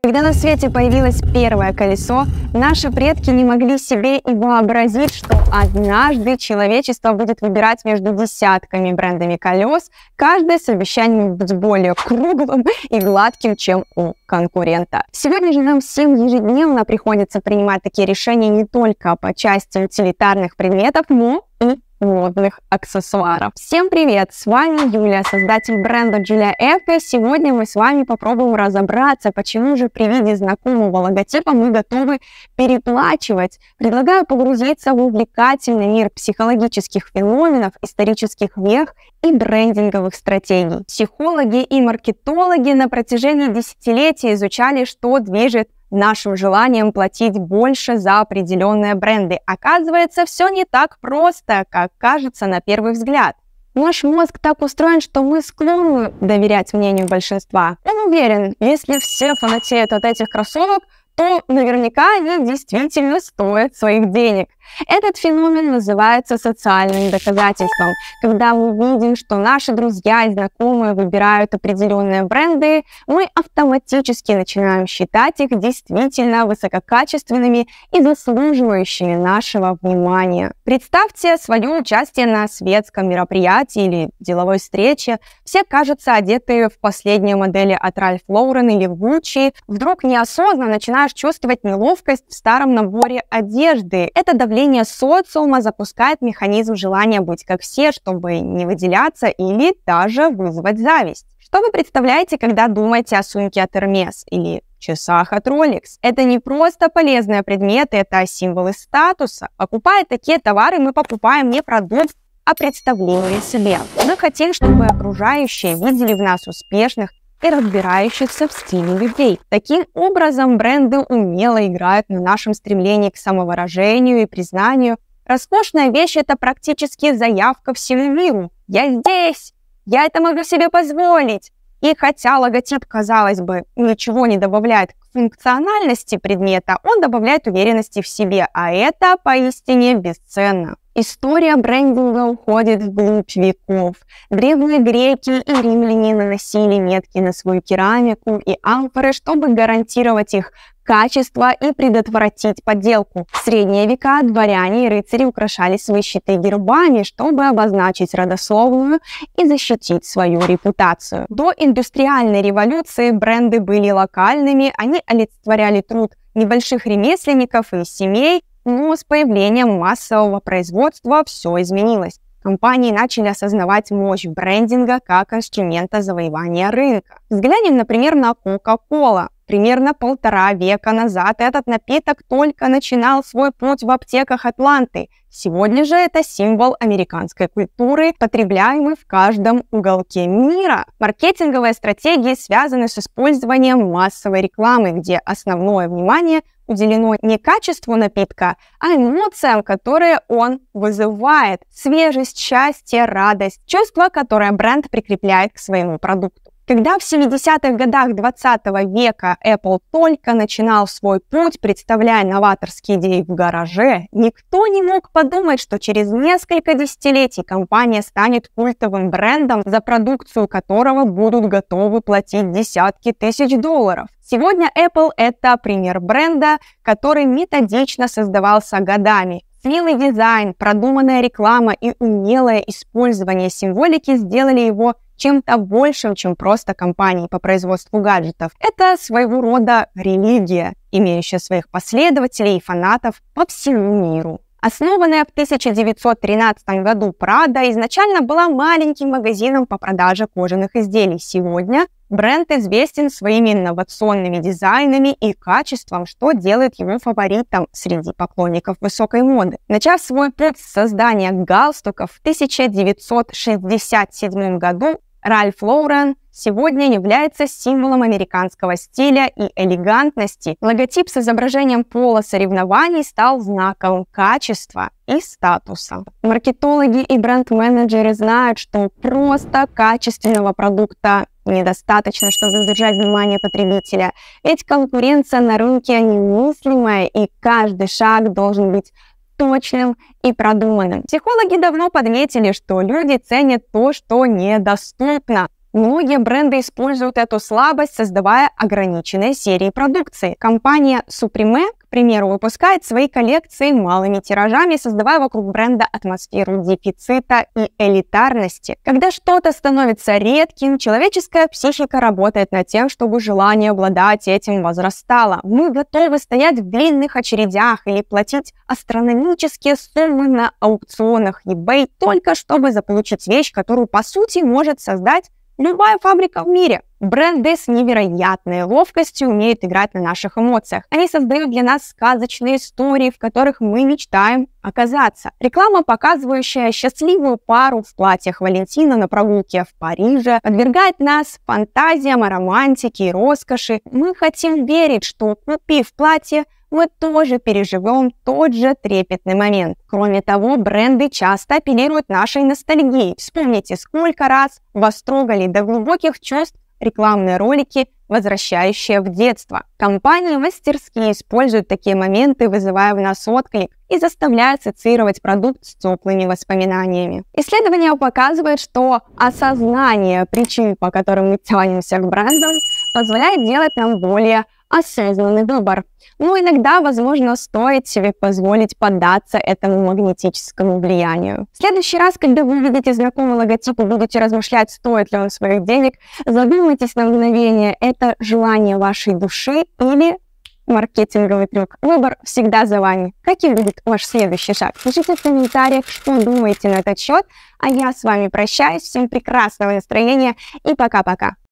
Когда на свете появилось первое колесо, наши предки не могли себе и вообразить, что однажды человечество будет выбирать между десятками брендами колес, каждое с обещанием быть более круглым и гладким, чем у конкурента. Сегодня же нам всем ежедневно приходится принимать такие решения не только по части утилитарных предметов, но модных аксессуаров. Всем привет! С вами Юлия, создатель бренда Julia Эко. Сегодня мы с вами попробуем разобраться, почему же при виде знакомого логотипа мы готовы переплачивать. Предлагаю погрузиться в увлекательный мир психологических феноменов, исторических вех и брендинговых стратегий. Психологи и маркетологи на протяжении десятилетий изучали, что движет нашим желанием платить больше за определенные бренды. Оказывается, все не так просто, как кажется на первый взгляд. Наш мозг так устроен, что мы склонны доверять мнению большинства. Он уверен, если все фанатеют от этих кроссовок, то наверняка они действительно стоят своих денег. Этот феномен называется социальным доказательством. Когда мы видим, что наши друзья и знакомые выбирают определенные бренды, мы автоматически начинаем считать их действительно высококачественными и заслуживающими нашего внимания. Представьте свое участие на светском мероприятии или деловой встрече. Все кажутся одетые в последние модели от Ральф Лоурен или Гуччи. Вдруг неосознанно начинаешь чувствовать неловкость в старом наборе одежды. Это давление социума запускает механизм желания быть как все, чтобы не выделяться или даже вызвать зависть. Что вы представляете, когда думаете о сумке от Hermes или часах от Rolex. Это не просто полезные предметы, это символы статуса. Покупая такие товары, мы покупаем не продукт, а представление себе. Мы хотим, чтобы окружающие видели в нас успешных и разбирающихся в стиле людей. Таким образом, бренды умело играют на нашем стремлении к самовыражению и признанию. Роскошная вещь – это практически заявка всему миру. Я здесь! Я это могу себе позволить! И хотя логотип, казалось бы, ничего не добавляет к функциональности предмета, он добавляет уверенности в себе, а это поистине бесценно. История брендинга уходит в глубь веков. Древние греки и римляне наносили метки на свою керамику и амфоры, чтобы гарантировать их качество и предотвратить подделку. В средние века дворяне и рыцари украшали свои щиты гербами, чтобы обозначить родословную и защитить свою репутацию. До индустриальной революции бренды были локальными, они олицетворяли труд небольших ремесленников и семей, но с появлением массового производства все изменилось. Компании начали осознавать мощь брендинга как инструмента завоевания рынка. Взглянем, например, на Coca-Cola. Примерно полтора века назад этот напиток только начинал свой путь в аптеках Атланты. Сегодня же это символ американской культуры, потребляемый в каждом уголке мира. Маркетинговые стратегии связаны с использованием массовой рекламы, где основное внимание уделено не качеству напитка, а эмоциям, которые он вызывает. Свежесть, счастье, радость, чувство, которое бренд прикрепляет к своему продукту. Когда в 70-х годах 20 века Apple только начинал свой путь, представляя новаторские идеи в гараже, никто не мог подумать, что через несколько десятилетий компания станет культовым брендом, за продукцию которого будут готовы платить десятки тысяч долларов. Сегодня Apple – это пример бренда, который методично создавался годами, Смелый дизайн, продуманная реклама и умелое использование символики сделали его чем-то большим, чем просто компании по производству гаджетов. Это своего рода религия, имеющая своих последователей и фанатов по всему миру. Основанная в 1913 году Прада изначально была маленьким магазином по продаже кожаных изделий. Сегодня бренд известен своими инновационными дизайнами и качеством, что делает его фаворитом среди поклонников высокой моды. Начав свой путь с создания галстуков в 1967 году, Ральф Лоурен сегодня является символом американского стиля и элегантности. Логотип с изображением пола соревнований стал знаком качества и статуса. Маркетологи и бренд-менеджеры знают, что просто качественного продукта недостаточно, чтобы удержать внимание потребителя. Ведь конкуренция на рынке немыслимая, и каждый шаг должен быть точным и продуманным. Психологи давно подметили, что люди ценят то, что недоступно. Многие бренды используют эту слабость, создавая ограниченные серии продукции. Компания Supreme, к примеру, выпускает свои коллекции малыми тиражами, создавая вокруг бренда атмосферу дефицита и элитарности. Когда что-то становится редким, человеческая психика работает над тем, чтобы желание обладать этим возрастало. Мы готовы стоять в длинных очередях или платить астрономические суммы на аукционах eBay только чтобы заполучить вещь, которую по сути может создать Любая фабрика в мире. Бренды с невероятной ловкостью умеют играть на наших эмоциях. Они создают для нас сказочные истории, в которых мы мечтаем оказаться. Реклама, показывающая счастливую пару в платьях Валентина на прогулке в Париже, подвергает нас фантазиям о романтике и роскоши. Мы хотим верить, что купив платье, мы тоже переживем тот же трепетный момент. Кроме того, бренды часто апеллируют нашей ностальгией. Вспомните, сколько раз вас трогали до глубоких чувств рекламные ролики, возвращающие в детство. Компании мастерски используют такие моменты, вызывая в нас отклик и заставляя ассоциировать продукт с теплыми воспоминаниями. Исследования показывают, что осознание причин, по которым мы тянемся к брендам, позволяет делать нам более осознанный выбор. Но ну, иногда, возможно, стоит себе позволить поддаться этому магнетическому влиянию. В следующий раз, когда вы увидите знакомый логотип и будете размышлять, стоит ли он своих денег, задумайтесь на мгновение, это желание вашей души или маркетинговый трюк. Выбор всегда за вами. Каким будет ваш следующий шаг? Пишите в комментариях, что думаете на этот счет. А я с вами прощаюсь. Всем прекрасного настроения и пока-пока.